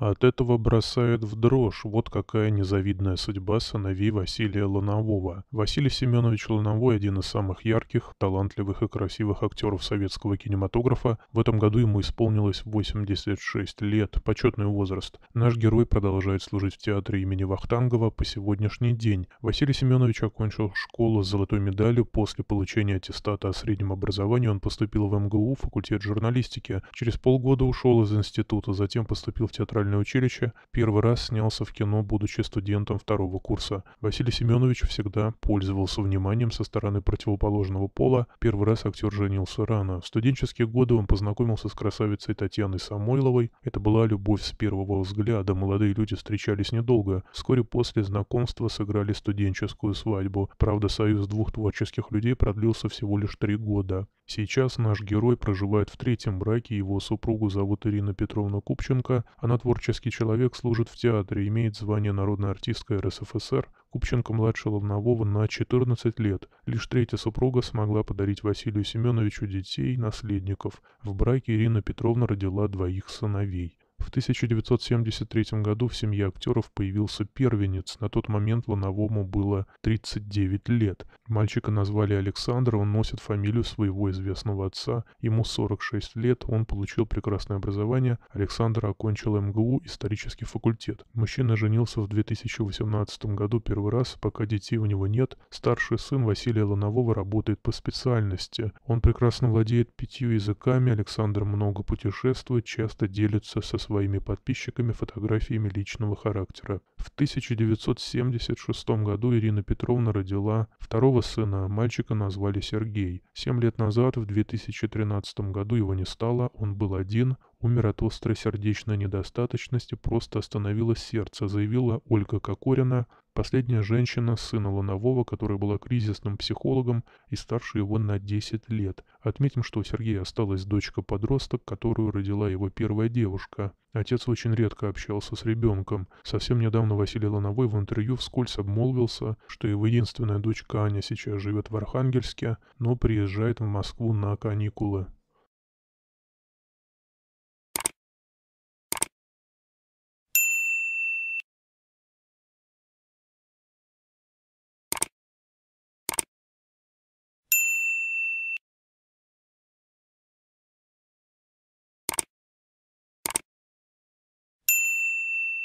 От этого бросает в дрожь, вот какая незавидная судьба сыновей Василия Ланового. Василий Семенович Лановой – один из самых ярких, талантливых и красивых актеров советского кинематографа. В этом году ему исполнилось 86 лет, почетный возраст. Наш герой продолжает служить в театре имени Вахтангова по сегодняшний день. Василий Семенович окончил школу с золотой медалью. После получения аттестата о среднем образовании он поступил в МГУ, факультет журналистики. Через полгода ушел из института, затем поступил в театральный театральное училище, первый раз снялся в кино, будучи студентом второго курса. Василий Семенович всегда пользовался вниманием со стороны противоположного пола. Первый раз актер женился рано. В студенческие годы он познакомился с красавицей Татьяной Самойловой. Это была любовь с первого взгляда. Молодые люди встречались недолго. Вскоре после знакомства сыграли студенческую свадьбу. Правда, союз двух творческих людей продлился всего лишь три года. Сейчас наш герой проживает в третьем браке, его супругу зовут Ирина Петровна Купченко, она творческая Творческий человек служит в театре, имеет звание народной артистка РСФСР. Купченко-младшего Лобнового на 14 лет. Лишь третья супруга смогла подарить Василию Семеновичу детей, наследников. В браке Ирина Петровна родила двоих сыновей. В 1973 году в семье актеров появился первенец. На тот момент Лановому было 39 лет. Мальчика назвали Александр, он носит фамилию своего известного отца. Ему 46 лет, он получил прекрасное образование. Александр окончил МГУ исторический факультет. Мужчина женился в 2018 году первый раз, пока детей у него нет. Старший сын Василия Ланового работает по специальности. Он прекрасно владеет пятью языками, Александр много путешествует, часто делится со своим своими подписчиками фотографиями личного характера. В 1976 году Ирина Петровна родила второго сына, а мальчика назвали Сергей. Семь лет назад, в 2013 году, его не стало, он был один, умер от острой сердечной недостаточности, просто остановилось сердце, заявила Ольга Кокорина, Последняя женщина, сына Лунового, которая была кризисным психологом и старше его на 10 лет. Отметим, что у Сергея осталась дочка-подросток, которую родила его первая девушка. Отец очень редко общался с ребенком. Совсем недавно Василий Лановой в интервью вскользь обмолвился, что его единственная дочка Аня сейчас живет в Архангельске, но приезжает в Москву на каникулы.